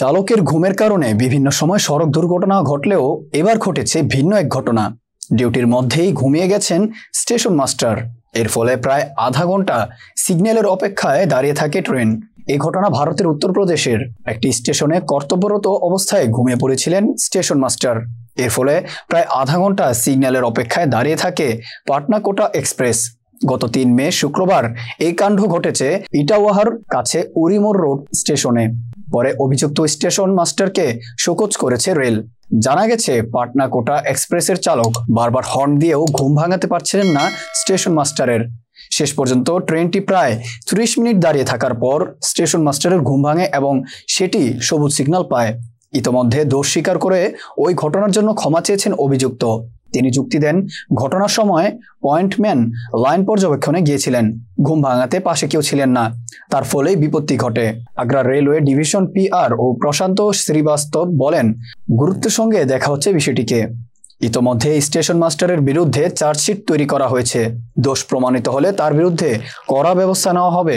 চালকের ঘুমের কারণে বিভিন্ন সময় সড়ক দুর্ঘটনা ঘটলেও এবার ঘটেছে ভিন্ন এক ঘটনা ডিউটির মধ্যেই ঘুমিয়ে গেছেন স্টেশন মাস্টার এর ফলে প্রায় আধা ঘন্টা সিগন্যালের অপেক্ষায় দাঁড়িয়ে থাকে ট্রেন এই ঘটনা ভারতের উত্তরপ্রদেশের একটি স্টেশনে কর্তব্যরত অবস্থায় ঘুমিয়ে পড়েছিলেন স্টেশন মাস্টার এর ফলে প্রায় আধা ঘন্টা সিগন্যালের অপেক্ষায় দাঁড়িয়ে থাকে পাটনাকোটা এক্সপ্রেস গত তিন মে শুক্রবার এই কাণ্ড ঘটেছে ইটাওয়াহার কাছে উরিমোর রোড স্টেশনে পরে অভিযুক্ত স্টেশন মাস্টারকে শোকজ করেছে রেল জানা গেছে পাটনা কোটা এক্সপ্রেসের চালক বারবার হর্ন দিয়েও ঘুম ভাঙাতে পারছিলেন না স্টেশন মাস্টারের শেষ পর্যন্ত ট্রেনটি প্রায় ত্রিশ মিনিট দাঁড়িয়ে থাকার পর স্টেশন মাস্টারের ঘুম ভাঙে এবং সেটি সবুজ সিগন্যাল পায় ইতোমধ্যে দোষ স্বীকার করে ওই ঘটনার জন্য ক্ষমা চেয়েছেন অভিযুক্ত তিনি যুক্তি দেন ঘটনার সময় পয়েন্টম্যান লাইন পর্যবেক্ষণে গিয়েছিলেন ঘুম ভাঙাতে পাশে কেউ ছিলেন না তার ফলেই বিপত্তি ঘটে Agra railway division PR O Prashant Srivastava বলেন গুরুত্বের সঙ্গে দেখা হচ্ছে বিষয়টিকে ইতোমধ্যে স্টেশন মাস্টারের বিরুদ্ধে চার্জশিট তৈরি করা হয়েছে দোষ প্রমাণিত হলে তার বিরুদ্ধে কড়া ব্যবস্থা নেওয়া হবে